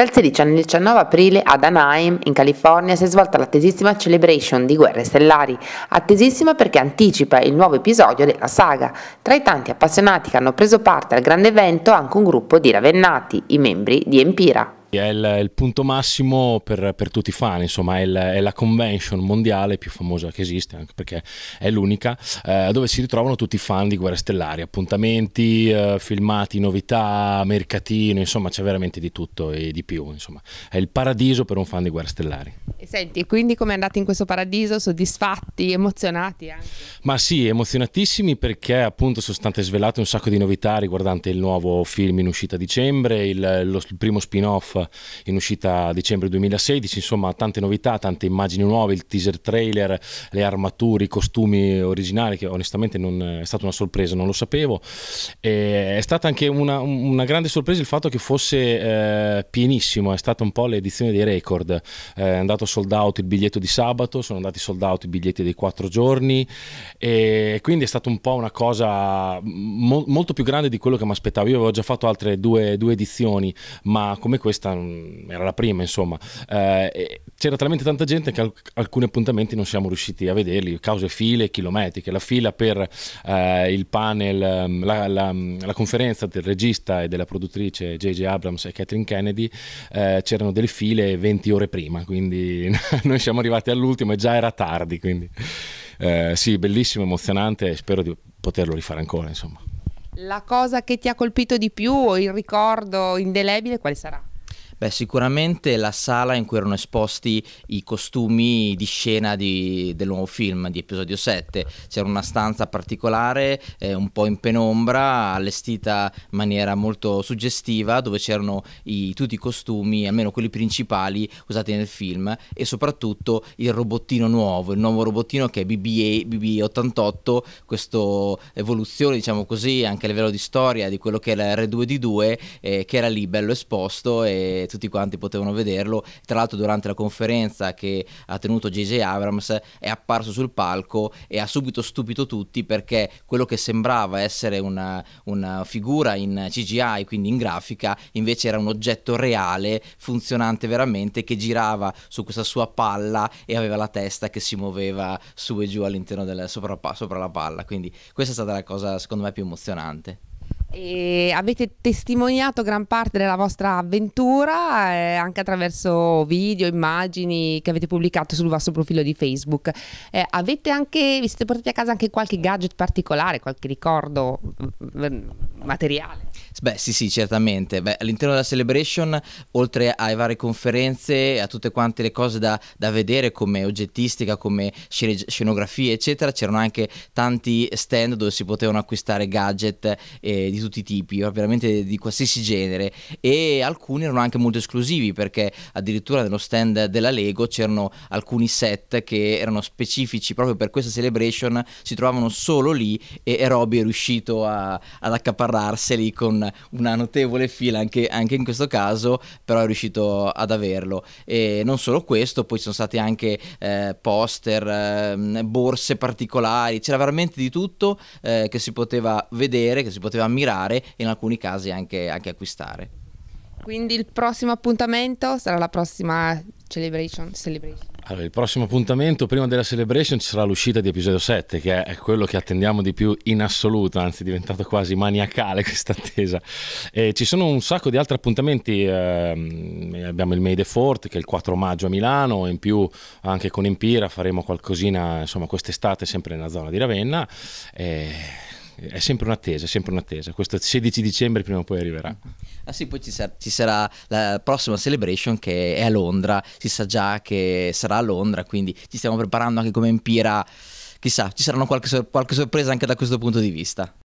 Dal 16 al 19 aprile ad Anaheim, in California, si è svolta l'attesissima Celebration di Guerre Stellari, attesissima perché anticipa il nuovo episodio della saga. Tra i tanti appassionati che hanno preso parte al grande evento anche un gruppo di ravennati, i membri di Empira. È il, il punto massimo per, per, tutti i fan, insomma, è, il, è, la convention mondiale più famosa che esiste, anche perché è l'unica, eh, dove si ritrovano tutti i fan di Guerre Stellari, appuntamenti, eh, filmati, novità, mercatino, insomma, c'è veramente di tutto e di più, insomma, è il paradiso per un fan di Guerre Stellari. Senti, quindi come è andata in questo paradiso? Soddisfatti, emozionati? Anche? Ma sì, emozionatissimi perché appunto sono state svelate un sacco di novità riguardante il nuovo film in uscita a dicembre, il, lo, il primo spin-off in uscita a dicembre 2016, insomma tante novità, tante immagini nuove, il teaser trailer, le armature, i costumi originali che onestamente non, è stata una sorpresa, non lo sapevo. E è stata anche una, una, grande sorpresa il fatto che fosse eh, pienissimo, è stata un po' l'edizione dei record, eh, è andato solo sold out il biglietto di sabato, sono andati sold out i biglietti dei quattro giorni e quindi è stata un po' una cosa mo molto più grande di quello che mi aspettavo. Io avevo già fatto altre due, due edizioni, ma come questa era la prima, insomma. Eh, c'era talmente tanta gente che alc alcuni appuntamenti non siamo riusciti a vederli, cause file chilometriche. La fila per eh, il panel, ehm, la, la, la, conferenza del regista e della produttrice JJ Abrams e Catherine Kennedy, eh, c'erano delle file 20 ore prima, quindi pagina. Noi siamo arrivati all'ultimo e già era tardi, quindi eh, sì, bellissimo, emozionante e spero di poterlo rifare ancora, insomma. La cosa che ti ha colpito di più o il ricordo indelebile quale sarà? Beh, sicuramente la sala in cui erano esposti i costumi di scena di, del nuovo film di episodio 7. C'era una stanza particolare, eh, un po' in penombra, allestita in maniera molto suggestiva, dove c'erano i, tutti i costumi, almeno quelli principali usati nel film, e soprattutto il robottino nuovo, il nuovo robottino che è BBA, BB88, questa evoluzione, diciamo così, anche a livello di storia di quello che era R2D2, eh, che era lì bello esposto e tutti quanti potevano vederlo. Tra l'altro durante la conferenza che ha tenuto JJ Abrams è apparso sul palco e ha subito stupito tutti perché quello che sembrava essere una, una figura in CGI, quindi in grafica, invece era un oggetto reale, funzionante veramente, che girava su questa sua palla e aveva la testa che si muoveva su e giù all'interno del, sopra, sopra la palla. Quindi questa è stata la cosa secondo me più emozionante. E avete testimoniato gran parte della vostra avventura eh, anche attraverso video, immagini che avete pubblicato sul vostro profilo di Facebook. Eh, avete anche, vi siete portati a casa anche qualche gadget particolare, qualche ricordo mm, mm, materiale? Beh, sì, sì, certamente. Beh, all'interno della Celebration, oltre alle varie conferenze, a tutte quante le cose da, da vedere come oggettistica, come scenografie, eccetera, c'erano anche tanti stand dove si potevano acquistare gadget eh, di tutti i tipi, eh, veramente di qualsiasi genere e alcuni erano anche molto esclusivi perché addirittura nello stand della Lego c'erano alcuni set che erano specifici proprio per questa celebration, si trovavano solo lì e, e Roby è riuscito a, ad accaparrarseli con una notevole fila anche, anche, in questo caso, però è riuscito ad averlo. E non solo questo, poi ci sono stati anche eh, poster, eh, borse particolari, c'era veramente di tutto eh, che si poteva vedere, che si poteva ammirare girare e in alcuni casi anche, anche acquistare. Quindi il prossimo appuntamento sarà la prossima Celebration? celebration. Allora, il prossimo appuntamento prima della Celebration ci sarà l'uscita di episodio 7, che è quello che attendiamo di più in assoluto, anzi è diventato quasi maniacale questa attesa. E ci sono un sacco di altri appuntamenti, eh, abbiamo il Made Fort che è il 4 maggio a Milano, in più anche con Impira faremo qualcosina, insomma, quest'estate sempre nella zona di Ravenna. E è sempre un'attesa, è sempre un'attesa. Questo 16 dicembre prima o poi arriverà. Ah sì, poi ci, sa- ci sarà la prossima celebration che è a Londra, si sa già che sarà a Londra, quindi ci stiamo preparando anche come Empira. Chissà, ci saranno qualche, sor- qualche sorpresa anche da questo punto di vista.